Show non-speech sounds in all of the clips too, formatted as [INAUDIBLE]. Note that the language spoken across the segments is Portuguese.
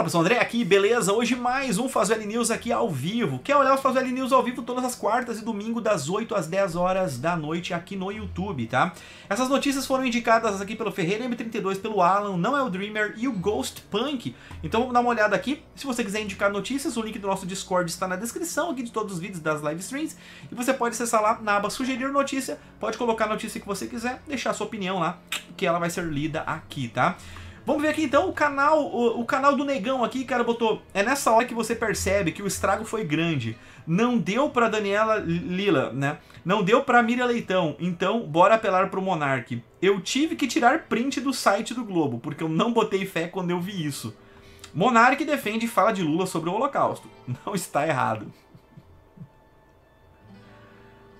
Fala pessoal, André aqui, beleza? Hoje mais um Fazeli News aqui ao vivo. Quer olhar o Fazeli News ao vivo todas as quartas e domingo das 8 às 10 horas da noite aqui no YouTube, tá? Essas notícias foram indicadas aqui pelo Ferreira M32, pelo Alan, Não É o Dreamer e o Ghost Punk. Então vamos dar uma olhada aqui. Se você quiser indicar notícias, o link do nosso Discord está na descrição aqui de todos os vídeos das live streams. E você pode acessar lá na aba Sugerir Notícia, pode colocar a notícia que você quiser, deixar a sua opinião lá, que ela vai ser lida aqui, tá? Vamos ver aqui então o canal, o, o, canal do negão aqui, cara, botou. É nessa hora que você percebe que o estrago foi grande. Não deu para Daniela Lila, né? Não deu para Miriam Leitão. Então, bora apelar pro Monark. Eu tive que tirar print do site do Globo, porque eu não botei fé quando eu vi isso. Monark defende e fala de Lula sobre o Holocausto. [LAUGHS] Não está errado.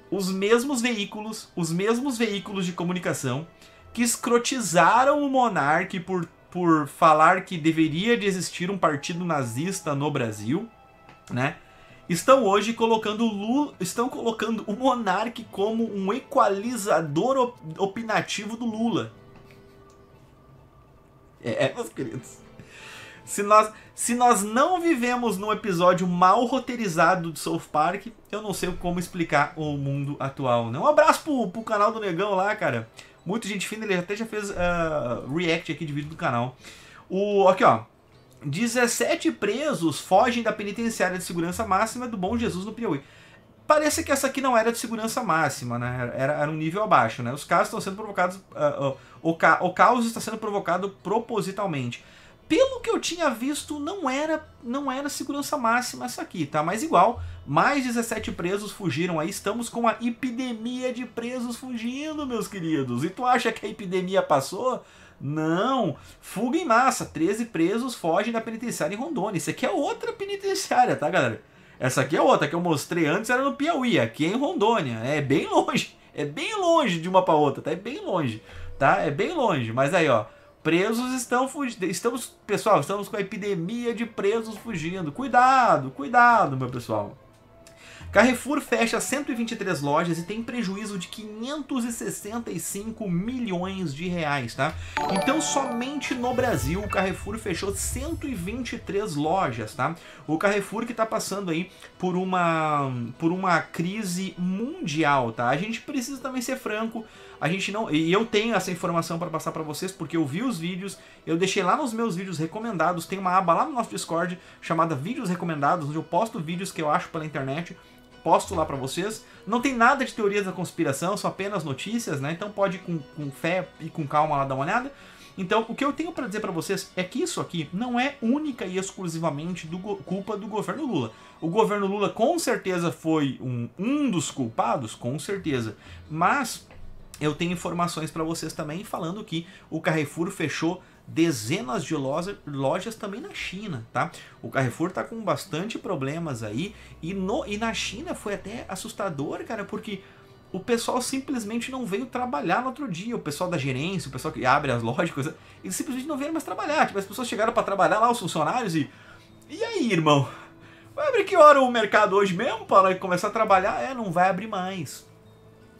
Os mesmos veículos, os mesmos veículos de comunicação que escrotizaram o monarque por por falar que deveria de existir um partido nazista no Brasil, né? Estão hoje colocando Lula, estão colocando o Monarque como um equalizador op opinativo do Lula. É, é, meus queridos. Se nós, se nós não vivemos num episódio mal roteirizado de South Park, eu não sei como explicar o mundo atual. Né? Um abraço pro, pro canal do Negão lá, cara. Muito gente fina, ele até já fez uh, react aqui de vídeo do canal. O, aqui ó, 17 presos fogem da penitenciária de segurança máxima do Bom Jesus no Piauí. Parece que essa aqui não era de segurança máxima, né? Era, era um nível abaixo, né? Os casos estão sendo provocados. Uh, uh, o, ca o caos está sendo provocado propositalmente pelo que eu tinha visto, não era, não era segurança máxima essa aqui, tá? Mas igual, mais 17 presos fugiram aí. Estamos com a epidemia de presos fugindo, meus queridos. E tu acha que a epidemia passou? Não! Fuga em massa. 13 presos fogem da penitenciária em Rondônia. Isso aqui é outra penitenciária, tá, galera? Essa aqui é outra que eu mostrei antes, era no Piauí. Aqui é em Rondônia. É bem longe. É bem longe de uma pra outra, tá? É bem longe, tá? É bem longe. Mas aí, ó. Presos estão fugindo. Estamos, pessoal, estamos com a epidemia de presos fugindo. Cuidado, cuidado, meu pessoal. Carrefour fecha 123 lojas e tem prejuízo de 565 milhões de reais, tá? Então, somente no Brasil, o Carrefour fechou 123 lojas, tá? O Carrefour que tá passando aí por uma, por uma crise mundial, tá? A gente precisa também ser franco, a gente não, e eu tenho essa informação para passar para vocês porque eu vi os vídeos, eu deixei lá nos meus vídeos recomendados, tem uma aba lá no nosso Discord chamada vídeos recomendados, onde eu posto vídeos que eu acho pela internet posto lá para vocês. Não tem nada de teorias da conspiração, são apenas notícias, né? Então pode ir com, com fé e com calma lá dar uma olhada. Então, o que eu tenho para dizer para vocês é que isso aqui não é única e exclusivamente do culpa do governo Lula. O governo Lula com certeza foi um, um dos culpados, com certeza. Mas eu tenho informações para vocês também falando que o Carrefour fechou dezenas de loja, lojas também na China, tá? O Carrefour tá com bastante problemas aí e, no, e na China foi até assustador, cara, porque o pessoal simplesmente não veio trabalhar no outro dia. O pessoal da gerência, o pessoal que abre as lojas, coisa, eles simplesmente não vieram mais trabalhar. Tipo, as pessoas chegaram para trabalhar lá, os funcionários e. E aí, irmão? Vai abrir que hora o mercado hoje mesmo para começar a trabalhar? É, não vai abrir mais.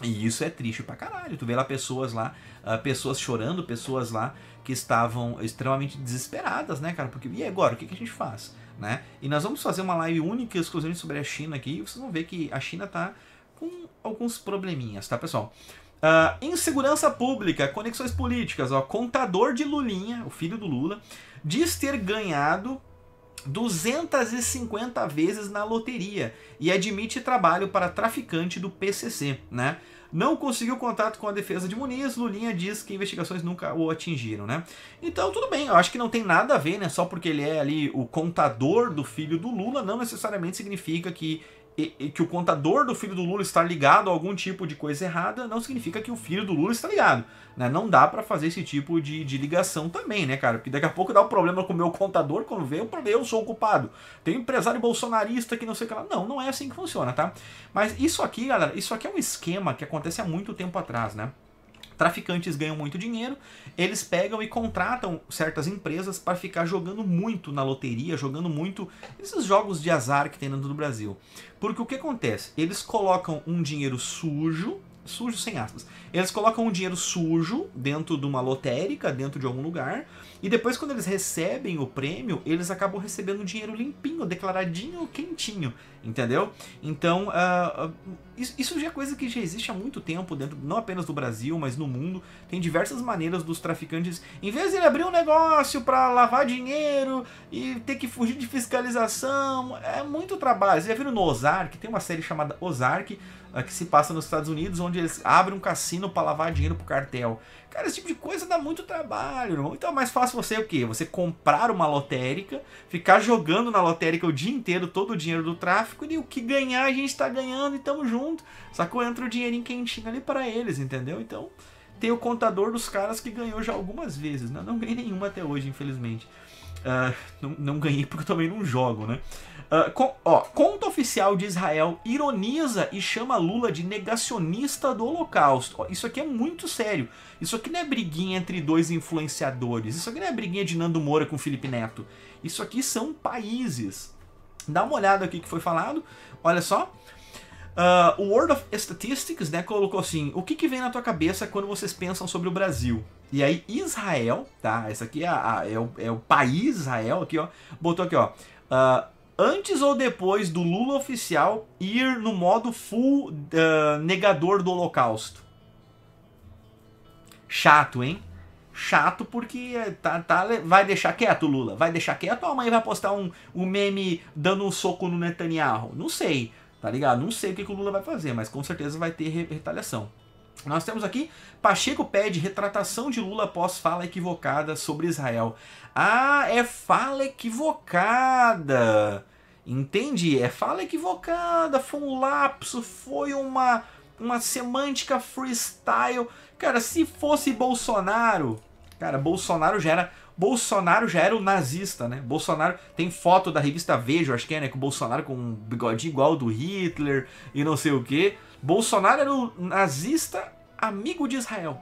E isso é triste pra caralho. Tu vê lá pessoas lá, ah, pessoas chorando, pessoas lá que estavam extremamente desesperadas, né, cara? Porque e agora? O que, que a gente faz? Né? E nós vamos fazer uma live única exclusivamente sobre a China aqui. E vocês vão ver que a China tá com alguns probleminhas, tá, pessoal? Uh, insegurança pública, conexões políticas, ó. Contador de Lulinha, o filho do Lula, diz ter ganhado 250 vezes na loteria e admite trabalho para traficante do PCC, né? Não conseguiu contato com a defesa de Muniz, Lulinha diz que investigações nunca o atingiram, né? Então, tudo bem, eu acho que não tem nada a ver, né? Só porque ele é ali o contador do filho do Lula, não necessariamente significa que e, que o contador do filho do Lula está ligado a algum tipo de coisa errada, não significa que o filho do Lula está ligado. Né? Não dá para fazer esse tipo de, de, ligação também, né, cara? Porque daqui a pouco dá um problema com o meu contador, quando o problema eu sou o culpado. Tem um empresário bolsonarista que não sei o que lá. Não, não é assim que funciona, tá? Mas isso aqui, galera, isso aqui é um esquema que acontece há muito tempo atrás, né? traficantes ganham muito dinheiro, eles pegam e contratam certas empresas para ficar jogando muito na loteria, jogando muito esses jogos de azar que tem dentro do Brasil. Porque o que acontece? Eles colocam um dinheiro sujo, sujo sem aspas. Eles colocam um dinheiro sujo dentro de uma lotérica, dentro de algum lugar, e depois quando eles recebem o prêmio, eles acabam recebendo um dinheiro limpinho, declaradinho, quentinho, entendeu? Então, uh, isso, já é coisa que já existe há muito tempo, dentro não apenas do Brasil, mas no mundo. Tem diversas maneiras dos traficantes, em vez de ele abrir um negócio para lavar dinheiro e ter que fugir de fiscalização, é muito trabalho. Vocês já viram no Ozark? Tem uma série chamada Ozark, ah, que se passa nos Estados Unidos, onde eles abrem um cassino para lavar dinheiro pro cartel. Cara, esse tipo de coisa dá muito trabalho, irmão. Então é mais fácil você o quê? Você comprar uma lotérica, ficar jogando na lotérica o dia inteiro todo o dinheiro do tráfico e o que ganhar a gente tá ganhando e tamo junto. Sacou? Entra o dinheirinho quentinho ali para eles, entendeu? Então tem o contador dos caras que ganhou já algumas vezes, né? Não ganhei nenhuma até hoje, infelizmente. Uh, não, não ganhei porque eu também não jogo, né? Ah, com, ó, conta oficial de Israel ironiza e chama Lula de negacionista do Holocausto. Ó, isso aqui é muito sério. Isso aqui não é briguinha entre dois influenciadores. Isso aqui não é briguinha de Nando Moura com Felipe Neto. Isso aqui são países. Dá uma olhada aqui que foi falado. Olha só. Uh, o World of Statistics né, colocou assim: o que, que vem na tua cabeça quando vocês pensam sobre o Brasil? E aí, Israel, tá? Essa aqui é, a, é, o, é o país Israel, aqui, ó. Botou aqui, ó. Uh, antes ou depois do Lula oficial ir no modo full uh, negador do Holocausto. Chato, hein? Chato porque eh, tá, tá, vai deixar quieto, Lula. Vai deixar quieto ou amanhã vai postar um, um meme dando um soco no Netanyahu? Não sei, tá ligado? Não sei o que, que o Lula vai fazer, mas com certeza vai ter re retaliação. Nós temos aqui, Pacheco pede retratação de Lula após fala equivocada sobre Israel. Ah, é fala equivocada! Entende? É fala equivocada, foi um lapso, foi uma, uma semântica freestyle. Cara, se fosse Bolsonaro, cara, Bolsonaro já era Bolsonaro já era o nazista, né? Bolsonaro tem foto da revista Vejo, acho que é, né? Com o Bolsonaro com um bigodinho igual do Hitler e não sei o quê. Bolsonaro era o nazista amigo de Israel.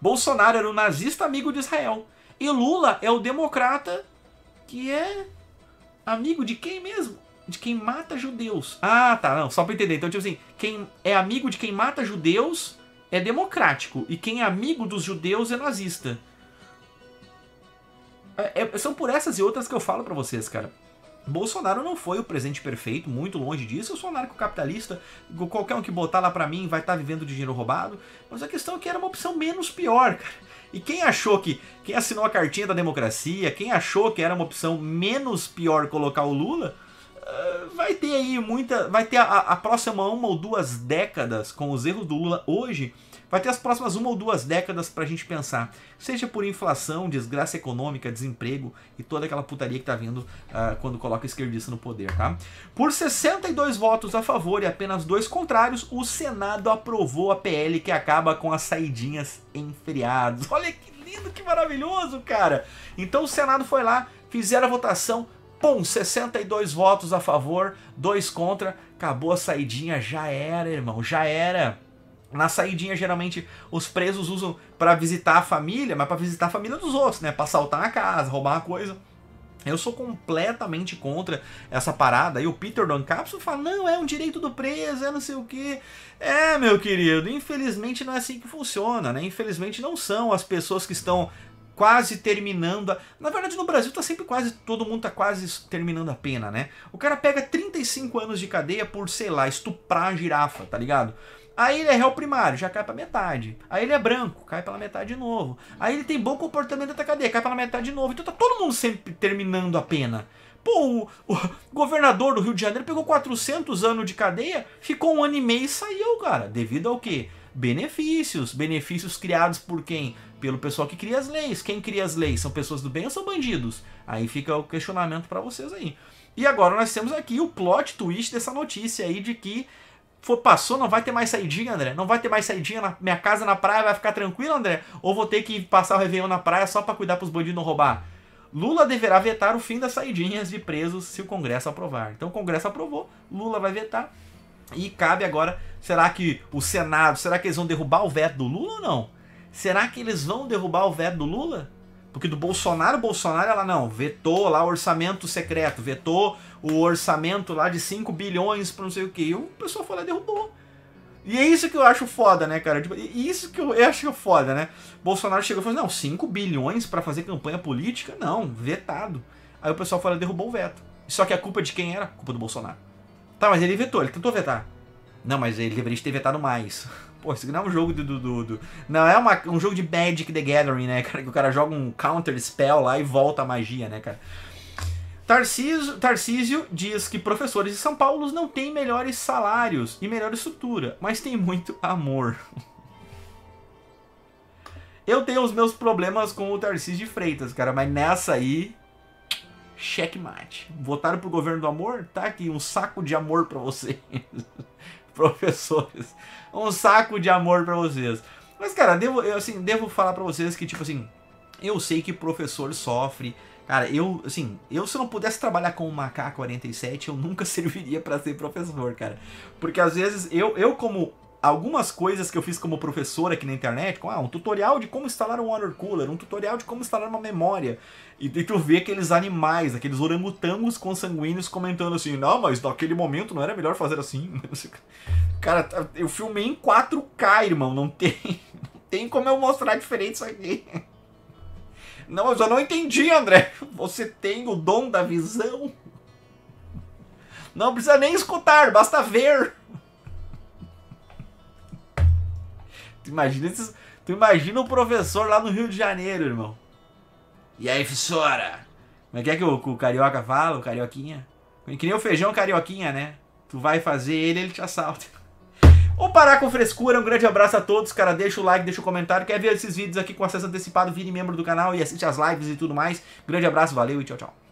Bolsonaro era o nazista amigo de Israel. E Lula é o democrata que é amigo de quem mesmo? De quem mata judeus. Ah, tá, não, só pra entender. Então, tipo assim, quem é amigo de quem mata judeus é democrático. E quem é amigo dos judeus é nazista. É, é são por essas e outras que eu falo para vocês, cara. Bolsonaro não foi o presente perfeito, muito longe disso. Eu sou capitalista. qualquer um que botar lá para mim vai estar tá vivendo de dinheiro roubado. Mas a questão é que era uma opção menos pior, cara. E quem achou que, quem assinou a cartinha da democracia, quem achou que era uma opção menos pior colocar o Lula, eh, vai ter aí muita, vai ter a, a próxima uma ou duas décadas com os erros do Lula hoje vai ter as próximas uma ou duas décadas para a gente pensar. Seja por inflação, desgraça econômica, desemprego e toda aquela putaria que tá vindo uh, quando coloca esquerdista no poder, tá? Por 62 votos a favor e apenas dois contrários, o Senado aprovou a PL que acaba com as saidinhas em feriados. [LAUGHS] Olha que lindo, que maravilhoso, cara! Então o Senado foi lá, fizeram a votação, pum, 62 votos a favor, dois contra, acabou a saidinha, já era, irmão, já era. Na saidinha, geralmente, os presos usam para visitar a família, mas para visitar a família dos outros, né? Pra assaltar a casa, roubar a coisa. Eu sou completamente contra essa parada. E o Peter Doncapsule fala: não, é um direito do preso, é não sei o que. É, meu querido, infelizmente não é assim que funciona, né? Infelizmente não são as pessoas que estão quase terminando. A... Na verdade, no Brasil tá sempre quase. Todo mundo tá quase terminando a pena, né? O cara pega 35 anos de cadeia por, sei lá, estuprar a girafa, tá ligado? Aí ele é réu primário, já cai pra metade. Aí ele é branco, cai pela metade de novo. Aí ele tem bom comportamento da cadeia, cai pela metade de novo. Então tá todo mundo sempre terminando a pena. Pô, o, o, governador do Rio de Janeiro pegou 400 anos de cadeia, ficou um ano e meio e saiu, cara. Devido ao quê? Benefícios. Benefícios criados por quem? Pelo pessoal que cria as leis. Quem cria as leis? São pessoas do bem ou são bandidos? Aí fica o questionamento para vocês aí. E agora nós temos aqui o plot twist dessa notícia aí de que for, passou, não vai ter mais saidinha, André? Não vai ter mais saidinha na minha casa na praia, vai ficar tranquilo, André? Ou vou ter que passar o Réveillon na praia só para cuidar pros bandidos não roubar? Lula deverá vetar o fim das saidinhas de presos se o Congresso aprovar. Então o Congresso aprovou, Lula vai vetar. E cabe agora, será que o Senado, será que eles vão derrubar o veto do Lula ou não? Será que eles vão derrubar o veto do Lula? Porque do Bolsonaro, Bolsonaro, ela não, vetou lá o orçamento secreto, vetou o orçamento lá de 5 bilhões pra não sei o que. E o pessoal foi lá e derrubou. E é isso que eu acho foda, né, cara? Tipo, isso que eu, eu acho é foda, né? Bolsonaro chegou e falou: assim, não, 5 bilhões para fazer campanha política? Não, vetado. Aí o pessoal foi lá e derrubou o veto. Só que a culpa de quem era? A culpa do Bolsonaro. Tá, mas ele vetou, ele tentou vetar. Não, mas ele deveria ter vetado mais. [LAUGHS] Pô, isso aqui não é um jogo do. do, do não é uma, um jogo de Magic the Gathering, né, [LAUGHS] cara? Que o cara joga um counter spell lá e volta a magia, né, cara? Tarcísio, Tarcísio diz que professores de São Paulo não têm melhores salários e melhor estrutura, mas tem muito amor. [LAUGHS] Eu tenho os meus problemas com o Tarcísio de Freitas, cara, mas nessa aí. Checkmate. Votaram pro governo do amor? Tá aqui um saco de amor para vocês. [LAUGHS] professores. [LAUGHS] Um saco de amor para vocês. Mas, cara, devo, eu, assim, devo falar para vocês que, tipo assim, eu sei que professor sofre. Cara, eu, assim, eu se não pudesse trabalhar com uma K47, eu nunca [LAUGHS] serviria para ser professor, cara. Porque às vezes eu, eu como algumas coisas que eu fiz como professor aqui na internet, como ah, um tutorial de como instalar um water cooler, um tutorial de como instalar uma memória. E, tu vê aqueles animais, aqueles orangotangos consanguíneos comentando assim, não, mas naquele momento não era melhor fazer assim. [LAUGHS] Cara, tá, eu filmei em 4K, irmão, não tem, não tem como eu mostrar diferente isso aqui. Não, mas eu não entendi, André. Você tem o dom da visão. Não precisa nem escutar, basta ver. Tu imagina, esses, tu imagina o professor lá no Rio de Janeiro, irmão. E aí, fissora? Como é que é que o, o carioca fala, o carioquinha? Que nem o feijão carioquinha, né? Tu vai fazer ele, ele te assalta. Ou parar com frescura, um grande abraço a todos, cara. Deixa o like, deixa o comentário. Quer ver esses vídeos aqui com acesso antecipado? Vire membro do canal e assiste as lives e tudo mais. Grande abraço, valeu e tchau, tchau.